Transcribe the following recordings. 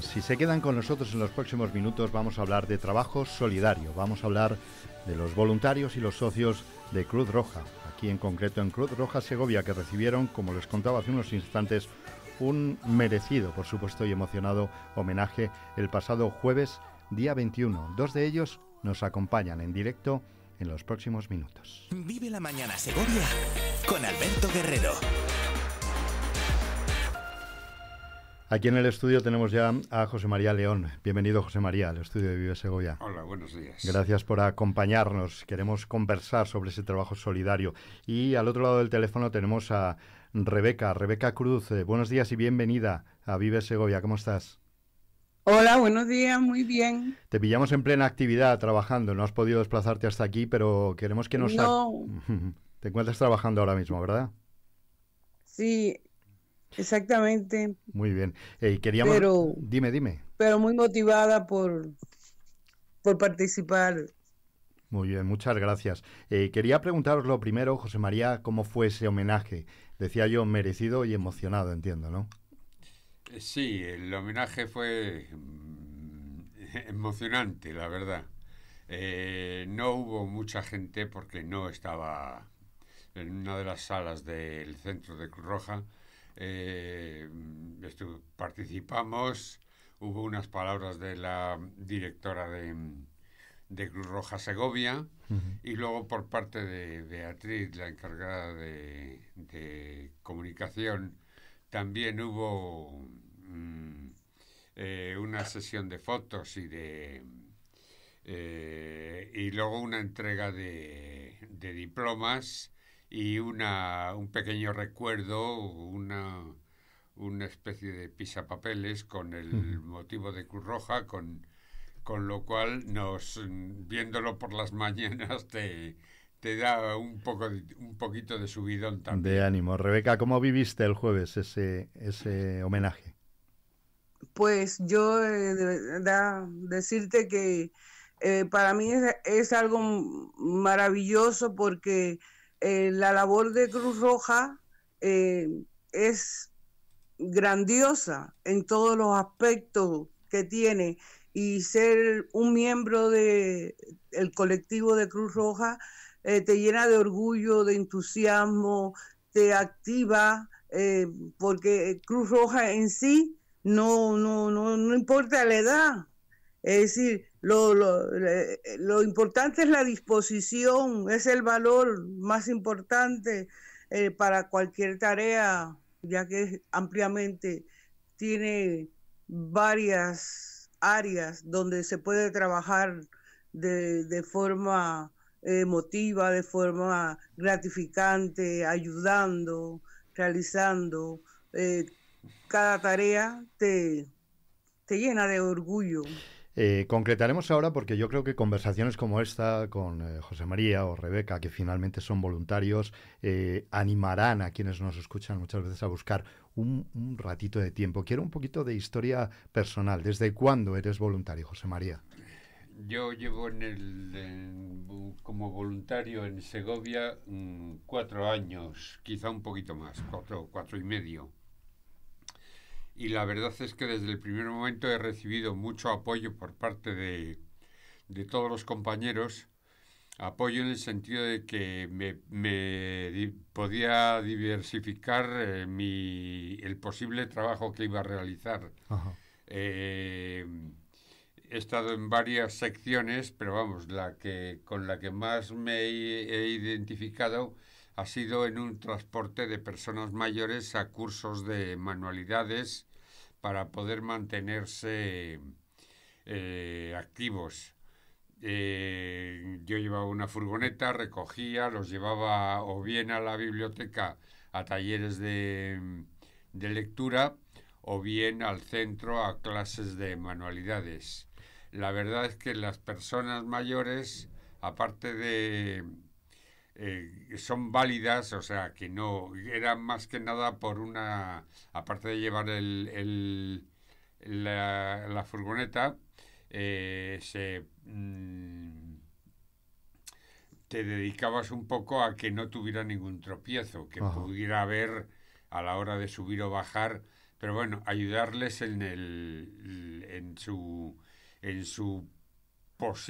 Si se quedan con nosotros en los próximos minutos vamos a hablar de trabajo solidario, vamos a hablar de los voluntarios y los socios de Cruz Roja, aquí en concreto en Cruz Roja Segovia, que recibieron, como les contaba hace unos instantes, un merecido, por supuesto, y emocionado homenaje el pasado jueves, día 21. Dos de ellos nos acompañan en directo en los próximos minutos. Vive la mañana Segovia con Alberto Guerrero. Aquí en el estudio tenemos ya a José María León. Bienvenido, José María, al estudio de Vive Segovia. Hola, buenos días. Gracias por acompañarnos. Queremos conversar sobre ese trabajo solidario. Y al otro lado del teléfono tenemos a Rebeca, Rebeca Cruz. Eh, buenos días y bienvenida a Vive Segovia. ¿Cómo estás? Hola, buenos días, muy bien. Te pillamos en plena actividad trabajando. No has podido desplazarte hasta aquí, pero queremos que nos... No. Te encuentras trabajando ahora mismo, ¿verdad? Sí, Exactamente. Muy bien. Eh, queríamos... Pero, dime, dime. Pero muy motivada por, por participar. Muy bien, muchas gracias. Eh, quería preguntaros lo primero, José María, cómo fue ese homenaje. Decía yo, merecido y emocionado, entiendo, ¿no? Eh, sí, el homenaje fue mm, emocionante, la verdad. no hubo mucha gente porque no estaba en una de las salas del centro de Cruz Roja, eh, participamos, hubo unas palabras de la directora de, Cruz Roja Segovia y luego por parte de Beatriz, la encargada de, comunicación, también hubo mm, eh, una sesión de fotos y de... Eh, y luego una entrega de diplomas y una, un pequeño recuerdo, una, una especie de pisapapeles con el motivo de Cruz Roja, con, con lo cual nos mm, viéndolo por las mañanas te, te da un poco un poquito de subidón también. De ánimo. Rebeca, ¿cómo viviste el jueves ese, ese homenaje? Pues yo eh, de verdad decirte que eh, para mí es, algo maravilloso porque eh, la labor de Cruz Roja eh, es grandiosa en todos los aspectos que tiene y ser un miembro del colectivo de Cruz Roja eh, te llena de orgullo, de entusiasmo, te activa, porque Cruz Roja en sí no, no, no, no importa la edad. Es decir, lo, lo, importante es la disposición, es el valor más importante eh, para cualquier tarea, ya que ampliamente tiene varias áreas donde se puede trabajar de, forma emotiva, de forma gratificante, ayudando, realizando. Eh, cada tarea te llena de orgullo. Eh, concretaremos ahora porque yo creo que conversaciones como esta con eh, José María o Rebeca, que finalmente son voluntarios, eh, animarán a quienes nos escuchan muchas veces a buscar un, ratito de tiempo. Quiero un poquito de historia personal. ¿Desde cuándo eres voluntario, José María? Yo llevo en el, como voluntario en Segovia mm, cuatro años, quizá un poquito más, cuatro, cuatro y medio y la verdad es que desde el primer momento he recibido mucho apoyo por parte de, de todos los compañeros, apoyo en el sentido de que me, me podía diversificar eh, mi, el posible trabajo que iba a realizar. Eh, he estado en varias secciones, pero vamos, la que con la que más me he identificado ha sido en un transporte de personas mayores a cursos de manualidades para poder mantenerse eh, activos. Eh, yo llevaba una furgoneta, recogía, los llevaba o bien a la biblioteca a talleres de lectura o bien al centro a clases de manualidades. La verdad es que las personas mayores, aparte de eh, son válidas, o sea, que no, era más que nada por una, aparte de llevar el, la, furgoneta, eh, se... Mm, te dedicabas un poco a que no tuviera ningún tropiezo, que pudiera haber a la hora de subir o bajar, pero bueno, ayudarles en el en su en su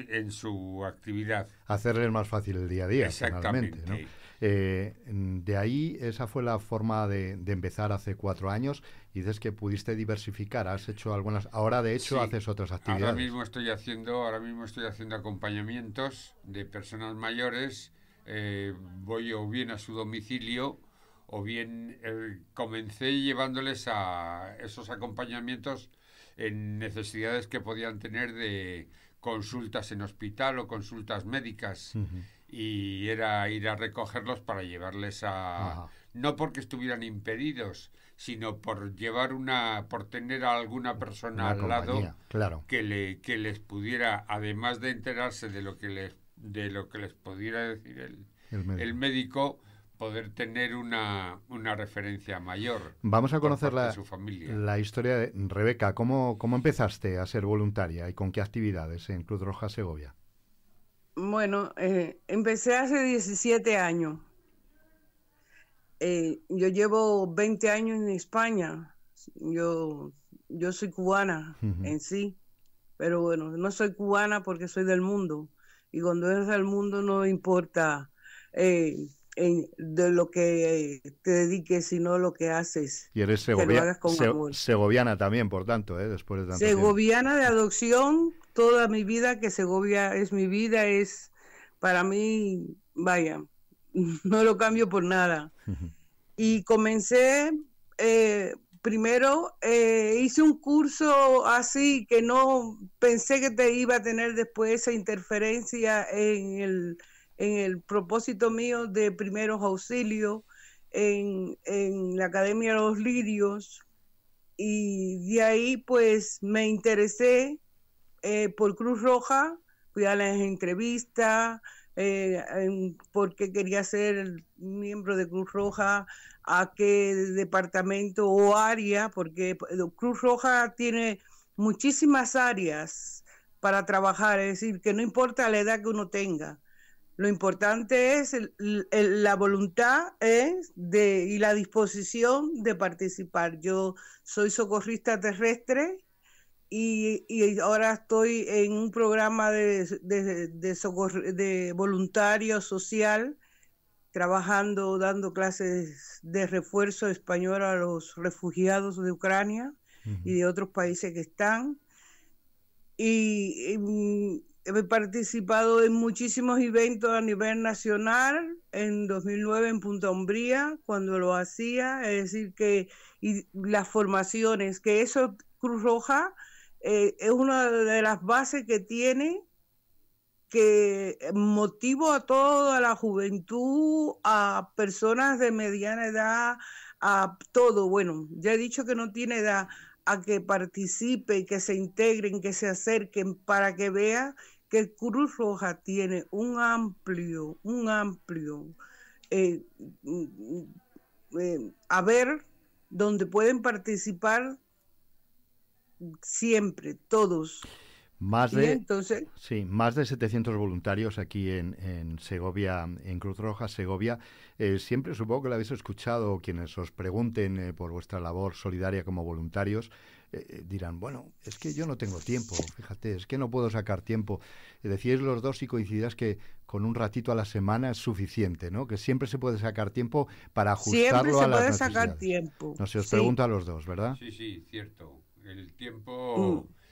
en su actividad. Hacerles más fácil el día a día, Exactamente. Eh, de ahí, esa fue la forma de, empezar hace cuatro años. Y dices que pudiste diversificar, has hecho algunas. Ahora, de hecho, haces otras actividades. Ahora mismo estoy haciendo, ahora mismo estoy haciendo acompañamientos de personas mayores. Eh, voy o bien a su domicilio o bien eh, comencé llevándoles a esos acompañamientos en necesidades que podían tener de consultas en hospital o consultas médicas. Y era ir a recogerlos para llevarles a... No porque estuvieran impedidos, sino por llevar una... por tener a alguna persona al lado claro. que, le, que les pudiera, además de enterarse de lo que les, de lo que les pudiera decir el, el médico poder tener una, referencia mayor. Vamos a conocer la, la historia de Rebeca. ¿cómo, ¿Cómo empezaste a ser voluntaria y con qué actividades en Cruz Roja Segovia? Bueno, eh, empecé hace 17 años. Eh, yo llevo 20 años en España. Yo, yo soy cubana en sí, pero bueno, no soy cubana porque soy del mundo. Y cuando eres del mundo no importa eh, de lo que eh, te dediques, sino lo que haces. Y eres segoviana se, segoviana también, por tanto, ¿eh? después de Segoviana de adopción, toda mi vida, que Segovia es mi vida, es para mí, vaya, no lo cambio por nada. Y comencé, eh, primero eh, hice un curso así que no pensé que te iba a tener después esa interferencia en el en el propósito mío de primeros auxilios, en, la Academia de los Lirios, y de ahí pues me interesé eh, por Cruz Roja, fui a las entrevistas, eh, porque quería ser miembro de Cruz Roja, a qué departamento o área, porque pues, Cruz Roja tiene muchísimas áreas para trabajar, es decir, que no importa la edad que uno tenga, lo importante es la voluntad y la disposición de participar. Yo soy socorrista terrestre y, ahora estoy en un programa de, de, voluntario social, trabajando, dando clases de refuerzo español a los refugiados de Ucrania y de otros países que están. y he participado en muchísimos eventos a nivel nacional, en 2009 en Punta Umbría, cuando lo hacía, es decir, que las formaciones, que eso Cruz Roja eh, es una de las bases que tiene, que motivo a toda la juventud, a personas de mediana edad, a todo, bueno, ya he dicho que no tiene edad, a que participe, que se integren, que se acerquen para que vean que Cruz Roja tiene un amplio, un amplio eh, mm, mm, eh, a ver, donde pueden participar siempre todos. Más de, Sí, más de 700 voluntarios aquí en, Segovia, en Cruz Roja, Segovia. Eh, siempre supongo que lo habéis escuchado, quienes os pregunten eh, por vuestra labor solidaria como voluntarios, eh, dirán, bueno, es que yo no tengo tiempo, fíjate, es que no puedo sacar tiempo. Decíais los dos y coincidías que con un ratito a la semana es suficiente, ¿no? Que siempre se puede sacar tiempo para ajustarlo a las Siempre se puede sacar tiempo. No se os pregunta a los dos, ¿verdad? Sí, sí, cierto. El tiempo... Mm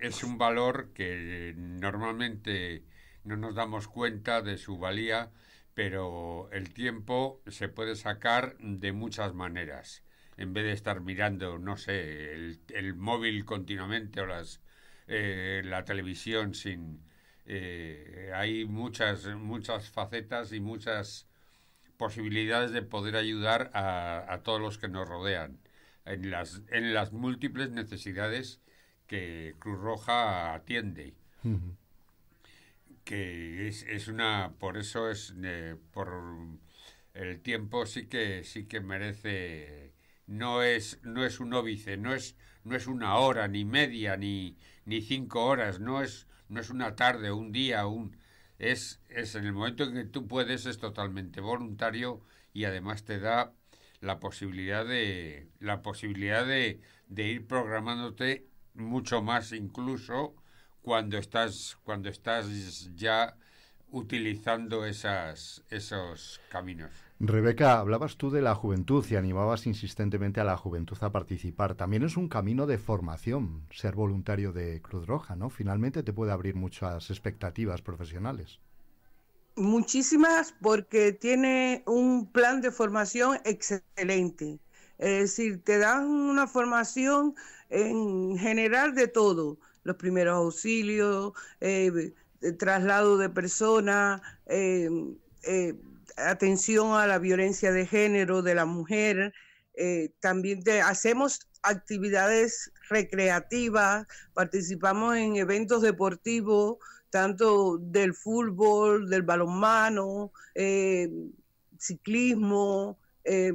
es un valor que normalmente no nos damos cuenta de su valía, pero el tiempo se puede sacar de muchas maneras. En vez de estar mirando, no sé, el, móvil continuamente o las, eh, la televisión sin... Eh, hay muchas, muchas facetas y muchas posibilidades de poder ayudar a, a, todos los que nos rodean en las, en las múltiples necesidades que Cruz Roja atiende. Que es, una, por eso es, eh, por el tiempo sí que, sí que merece, no es, no es un óbice, no es, no es una hora, ni media, ni, ni cinco horas, no es, no es una tarde, un día, un, es, es en el momento en que tú puedes, es totalmente voluntario y además te da la posibilidad de, la posibilidad de, de ir programándote mucho más incluso cuando estás, cuando estás ya utilizando esos caminos. Rebeca, hablabas tú de la juventud y animabas insistentemente a la juventud a participar. También es un camino de formación ser voluntario de Cruz Roja, ¿no? Finalmente te puede abrir muchas expectativas profesionales. Muchísimas porque tiene un plan de formación excelente. Es decir, te dan una formación en general de todo, los primeros auxilios, eh, traslado de personas, eh, eh, atención a la violencia de género de la mujer. también te, hacemos actividades recreativas, participamos en eventos deportivos, tanto del fútbol, del balonmano, ciclismo, eh,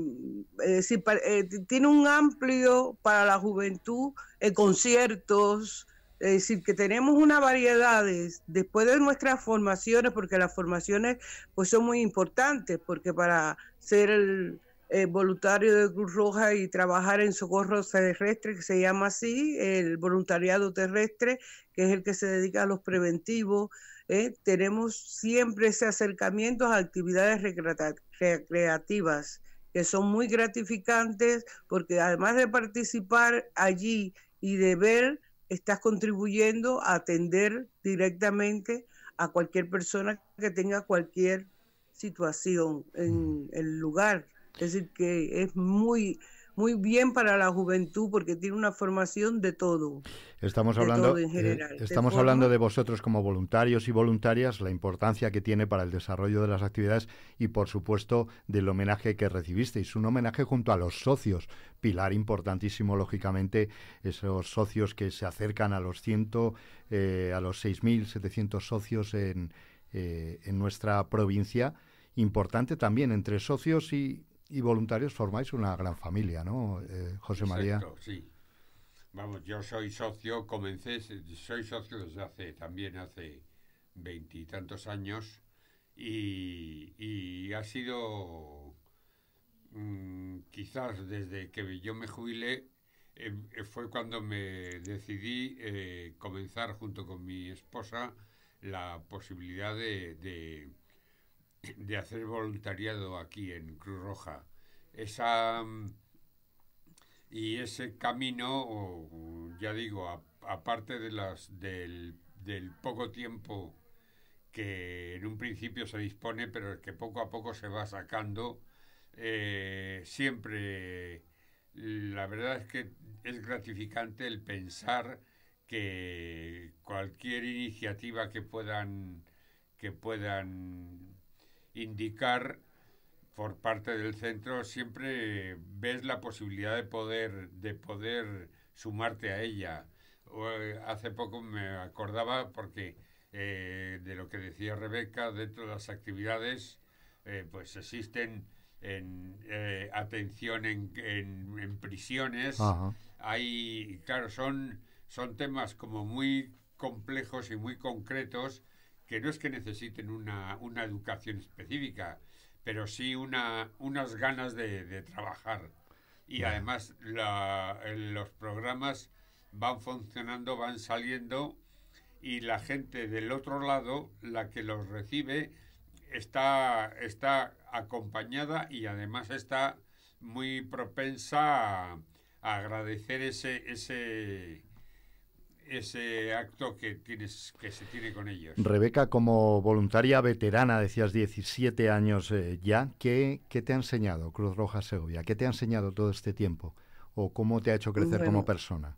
eh, eh, tiene un amplio para la juventud, conciertos, es decir, que tenemos una variedad después de nuestras formaciones, porque las formaciones pues son muy importantes, porque para ser el, voluntario de Cruz Roja y trabajar en socorro terrestre, que se llama así, el voluntariado terrestre, que es el que se dedica a los preventivos. Tenemos siempre ese acercamiento a actividades recreativas que son muy gratificantes porque además de participar allí y de ver, estás contribuyendo a atender directamente a cualquier persona que tenga cualquier situación en mm. el lugar. Es decir, que es muy muy bien para la juventud porque tiene una formación de todo. Estamos hablando, eh, estamos hablando de vosotros como voluntarios y voluntarias, la importancia que tiene para el desarrollo de las actividades y, por supuesto, del homenaje que recibisteis. Un homenaje junto a los socios, pilar importantísimo, lógicamente, esos socios que se acercan a los, ciento, eh, a los 6.700 socios en, eh, en nuestra provincia. Importante también entre socios y y voluntarios formáis una gran familia, ¿no, eh, José Exacto, María? Sí. Vamos, yo soy socio, comencé, soy socio desde hace, también hace veintitantos años y, ha sido mm, quizás desde que yo me jubilé em, eh, fue cuando me decidí eh, comenzar junto con mi esposa la posibilidad de de hacer voluntariado aquí en Cruz Roja. Esa mm, y ese camino, ya digo, aparte de las del, poco tiempo que en un principio se dispone, pero que poco a poco se va sacando, eh, siempre la verdad es que es gratificante el pensar que cualquier iniciativa que puedan que puedan indicar por parte del centro siempre ves la posibilidad de poder de poder sumarte a ella eh, hace poco me acordaba porque eh, de lo que decía Rebeca dentro de las actividades eh, pues existen en atención en, en, prisiones hay claro son son temas como muy complejos y muy concretos que no es que necesiten una, educación específica, pero sí una, unas ganas de, trabajar. Y además los programas van funcionando, van saliendo y la gente del otro lado, la que los recibe, está, está acompañada y además está muy propensa a agradecer ese, ese, ese acto que, se tiene con ellos. Rebeca, como voluntaria veterana, decías 17 años eh, ya, ¿qué, te ha enseñado Cruz Roja Segovia? ¿Qué te ha enseñado todo este tiempo? ¿O cómo te ha hecho crecer como persona?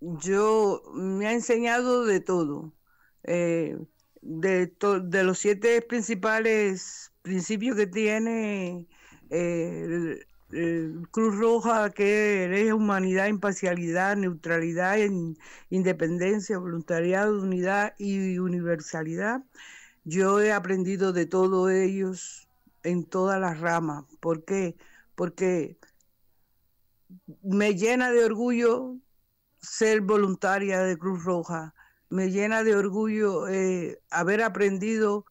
Yo me ha enseñado de todo. Eh, de, los siete principales principios que tiene el, eh, eh, Cruz Roja, que es humanidad, imparcialidad, neutralidad, independencia, voluntariado, unidad y universalidad. Yo he aprendido de todos ellos en todas las ramas. ¿Por qué? Porque me llena de orgullo ser voluntaria de Cruz Roja. Me llena de orgullo eh, haber aprendido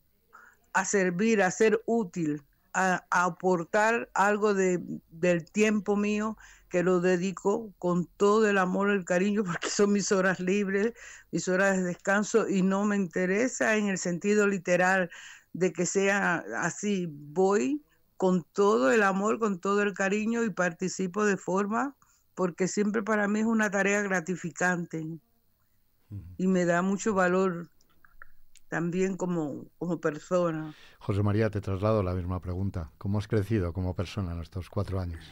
a servir, a ser útil a, aportar algo de, del tiempo mío que lo dedico con todo el amor, y el cariño, porque son mis horas libres, mis horas de descanso y no me interesa en el sentido literal de que sea así. Voy con todo el amor, con todo el cariño y participo de forma, porque siempre para mí es una tarea gratificante y me da mucho valor también como, como persona. José María, te traslado la misma pregunta. ¿Cómo has crecido como persona en estos cuatro años?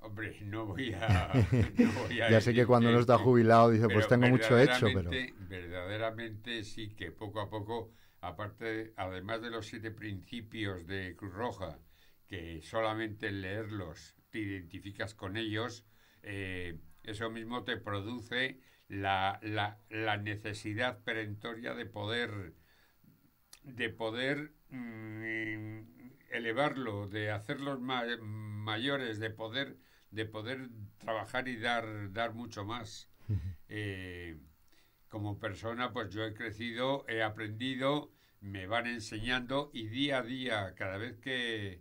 Hombre, no voy a... ya sé que cuando uno está jubilado dice, pues tengo mucho hecho, pero... Verdaderamente sí que poco a poco, aparte, además de los siete principios de Cruz Roja, que solamente leerlos te identificas con ellos, eh, eso mismo te produce la, necesidad perentoria de poder, de poder mm, elevarlo, de hacerlos mayores, de poder, de poder trabajar y dar, dar mucho más. Eh, como persona, pues yo he crecido, he aprendido, me van enseñando y día a día, cada vez que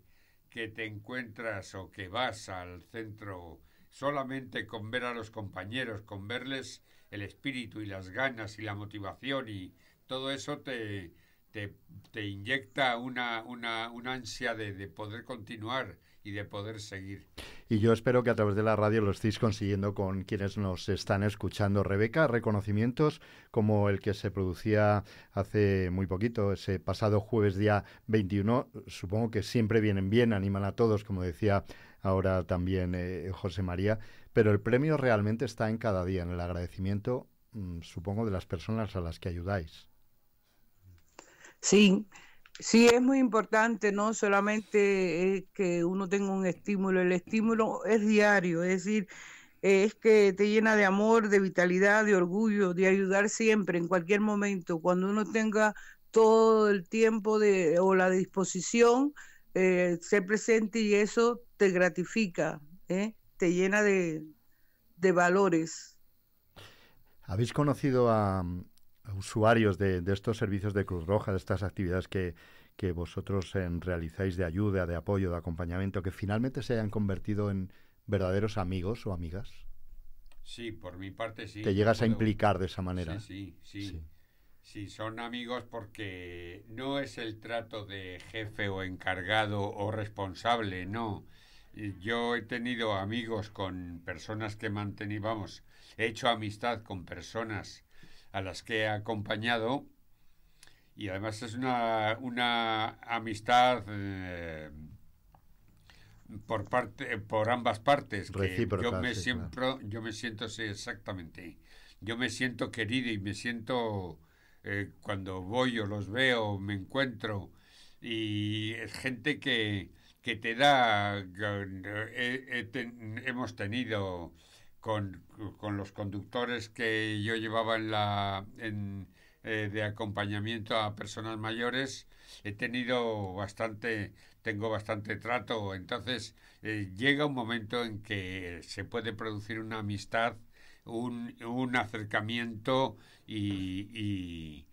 te encuentras o que vas al centro solamente con ver a los compañeros, con verles el espíritu y las ganas y la motivación y todo eso te, te, inyecta una, una, ansia de, de, poder continuar y de poder seguir. Y yo espero que a través de la radio lo estéis consiguiendo con quienes nos están escuchando. Rebeca, reconocimientos como el que se producía hace muy poquito, ese pasado jueves día 21, supongo que siempre vienen bien, animan a todos, como decía ahora también eh, José María, pero el premio realmente está en cada día, en el agradecimiento, mm, supongo, de las personas a las que ayudáis. Sí, sí, es muy importante, no solamente que uno tenga un estímulo, el estímulo es diario, es decir, es que te llena de amor, de vitalidad, de orgullo, de ayudar siempre, en cualquier momento, cuando uno tenga todo el tiempo de, o la disposición, se eh, ser presente y eso te gratifica. ¿eh? te llena de, valores. ¿Habéis conocido a, usuarios de, estos servicios de Cruz Roja, de estas actividades que, vosotros eh, realizáis de ayuda, de apoyo, de acompañamiento, que finalmente se hayan convertido en verdaderos amigos o amigas? Sí, por mi parte sí. ¿Te llegas a implicar de esa manera? Sí, sí, sí, sí. Sí, son amigos porque no es el trato de jefe o encargado o responsable, no yo he tenido amigos con personas que mantení, vamos, he hecho amistad con personas a las que he acompañado y además es una, amistad eh, por parte por ambas partes yo me yo me siento sí, exactamente yo me siento querido y me siento eh, cuando voy o los veo me encuentro y es gente que que te da, eh, eh, hemos tenido con, los conductores que yo llevaba en la, eh, de acompañamiento a personas mayores, he tenido bastante, tengo bastante trato, entonces llega un momento en que se puede producir una amistad, un, acercamiento y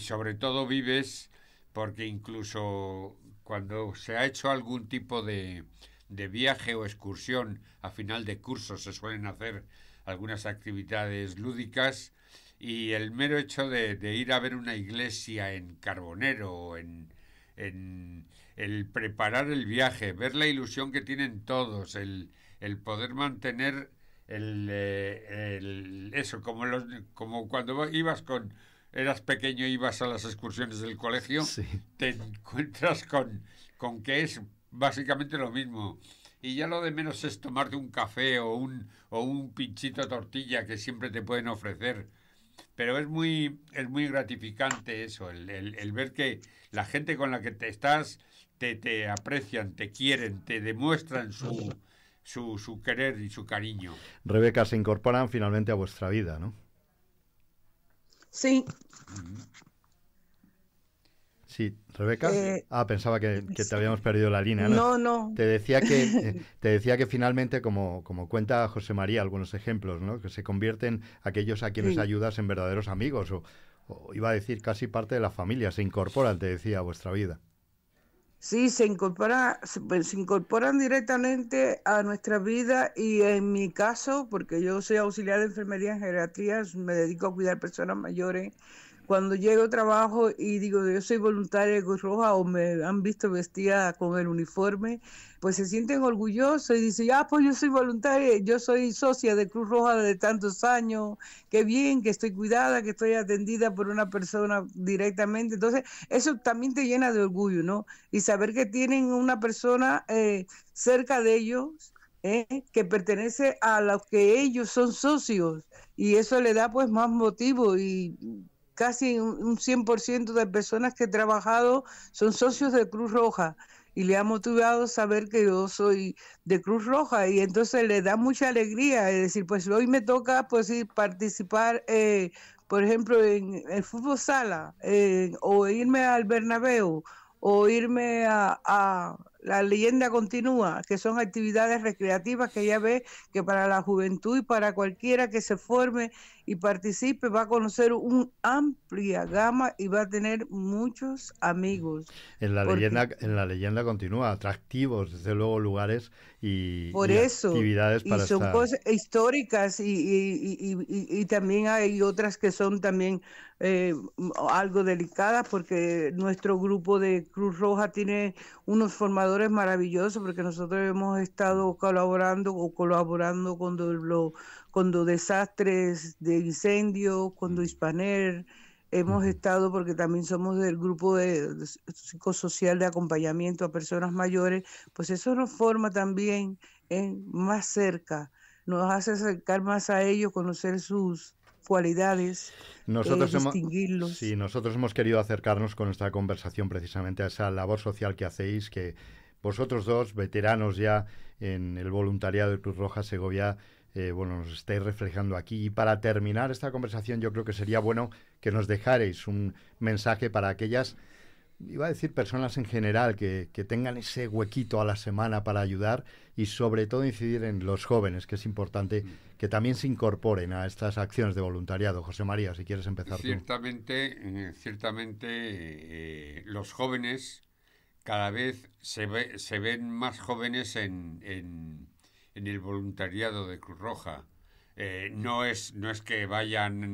sobre todo vives porque incluso cuando se ha hecho algún tipo de, viaje o excursión a final de curso se suelen hacer algunas actividades lúdicas y el mero hecho de, ir a ver una iglesia en Carbonero en, en, el preparar el viaje, ver la ilusión que tienen todos, el, poder mantener el, eh, eso, como, como cuando ibas con, eras pequeño ibas a las excursiones del colegio, te encuentras con, con que es básicamente lo mismo. Y ya lo de menos es tomarte un café o un, o un pinchito tortilla que siempre te pueden ofrecer. Pero es muy, es muy gratificante eso, el, ver que la gente con la que te estás te, aprecian, te quieren, te demuestran su, su, su querer y su cariño. Rebeca, se incorporan finalmente a vuestra vida, ¿no? Sí. Sí, Rebeca. Eh, ah, pensaba que, te habíamos perdido la línea. No, no. Te decía que, eh, te decía que finalmente, como, como cuenta José María, algunos ejemplos, ¿no? que se convierten aquellos a quienes ayudas en verdaderos amigos o, o, iba a decir casi parte de la familia, se incorporan, te decía, a vuestra vida. Sí, se, incorpora, pues, se incorporan directamente a nuestra vida y en mi caso, porque yo soy auxiliar de enfermería en geriatría, me dedico a cuidar personas mayores cuando llego a trabajo y digo yo soy voluntaria de Cruz Roja o me han visto vestida con el uniforme, pues se sienten orgullosos y dicen, ah, pues yo soy voluntaria, yo soy socia de Cruz Roja de tantos años, qué bien, que estoy cuidada, que estoy atendida por una persona directamente. Entonces, eso también te llena de orgullo, ¿no? Y saber que tienen una persona eh, cerca de ellos eh, que pertenece a los que ellos son socios y eso le da pues más motivo y casi un 100% de personas que he trabajado son socios de Cruz Roja y le ha motivado saber que yo soy de Cruz Roja y entonces le da mucha alegría es decir pues hoy me toca pues participar eh, por ejemplo en el fútbol sala eh, o irme al Bernabéu o irme a la leyenda continúa, que son actividades recreativas que ya ve que para la juventud y para cualquiera que se forme y participe va a conocer una amplia gama y va a tener muchos amigos. En la leyenda en la leyenda continúa, atractivos desde luego lugares y, por eso, actividades para son cosas históricas y, y, y, también hay otras que son también eh, algo delicada porque nuestro grupo de Cruz Roja tiene unos formadores maravillosos porque nosotros hemos estado colaborando o colaborando cuando los desastres de incendio cuando mm. Hispaner, hemos estado, porque también somos del grupo psicosocial de acompañamiento a personas mayores, pues eso nos forma también más cerca, nos hace acercar más a ellos, conocer sus cualidades, nosotros eh, Hemos, sí, nosotros hemos querido acercarnos con esta conversación precisamente a esa labor social que hacéis, que vosotros dos, veteranos ya en el voluntariado de Cruz Roja Segovia, eh, bueno, nos estáis reflejando aquí. Y para terminar esta conversación, yo creo que sería bueno que nos dejarais un mensaje para aquellas iba a decir personas en general que, tengan ese huequito a la semana para ayudar y sobre todo incidir en los jóvenes, que es importante mm. que también se incorporen a estas acciones de voluntariado. José María, si quieres empezar. Ciertamente, tú. ciertamente eh, eh, los jóvenes cada vez se, se ven más jóvenes en, en, el voluntariado de Cruz Roja. Eh, no, es, no es que vayan...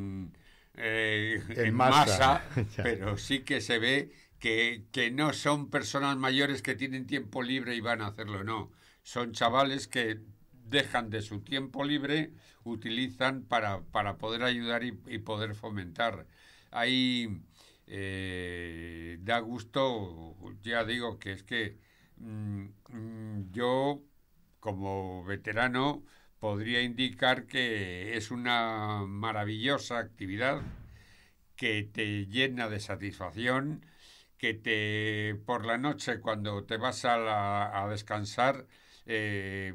en, masa pero sí que se ve que, no son personas mayores que tienen tiempo libre y van a hacerlo, no. Son chavales que dejan de su tiempo libre, utilizan para, poder ayudar y, poder fomentar. Ahí eh, da gusto, ya digo que es que mm, yo como veterano podría indicar que es una maravillosa actividad que te llena de satisfacción, que te por la noche cuando te vas a, a descansar eh,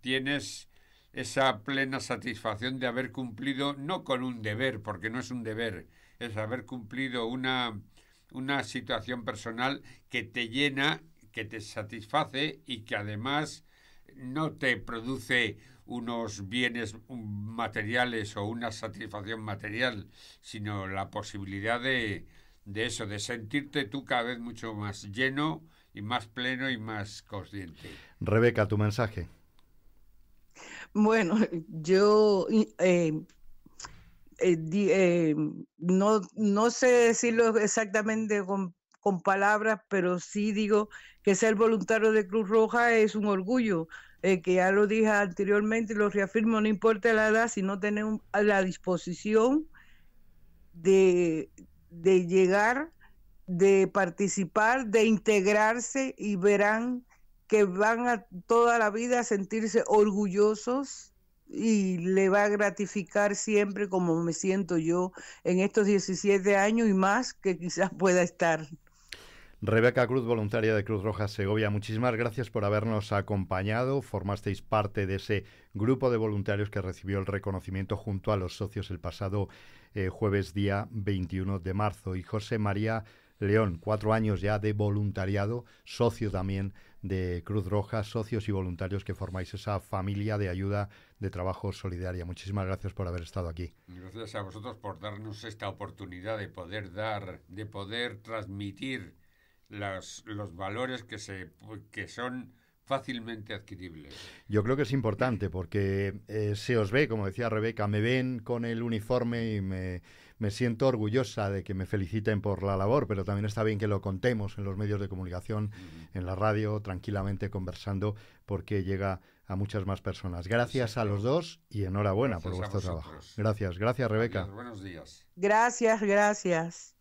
tienes esa plena satisfacción de haber cumplido no con un deber porque no es un deber es haber cumplido una una situación personal que te llena que te satisface y que además no te produce unos bienes materiales o una satisfacción material, sino la posibilidad de, de eso, de sentirte tú cada vez mucho más lleno y más pleno y más consciente. Rebeca, tu mensaje. Bueno, yo eh, eh, eh, no, no sé decirlo exactamente con, palabras, pero sí digo que ser voluntario de Cruz Roja es un orgullo. que ya lo dije anteriormente lo reafirmo, no importa la edad, sino tener la disposición de, de llegar, de participar, de integrarse y verán que van a toda la vida a sentirse orgullosos y le va a gratificar siempre como me siento yo en estos 17 años y más que quizás pueda estar. Rebeca Cruz, voluntaria de Cruz Roja Segovia, muchísimas gracias por habernos acompañado. Formasteis parte de ese grupo de voluntarios que recibió el reconocimiento junto a los socios el pasado eh, jueves día 21 de marzo. Y José María León, cuatro años ya de voluntariado, socio también de Cruz Roja, socios y voluntarios que formáis esa familia de ayuda de trabajo solidaria. Muchísimas gracias por haber estado aquí. Gracias a vosotros por darnos esta oportunidad de poder dar, de poder transmitir los valores que, se, que son fácilmente adquirible. Yo creo que es importante porque eh, se os ve, como decía Rebeca, me ven con el uniforme y me, siento orgullosa de que me feliciten por la labor, pero también está bien que lo contemos en los medios de comunicación, en la radio, tranquilamente conversando, porque llega a muchas más personas. Gracias a los dos y enhorabuena por vuestro trabajo. Gracias, gracias Rebeca. buenos días. Gracias, gracias.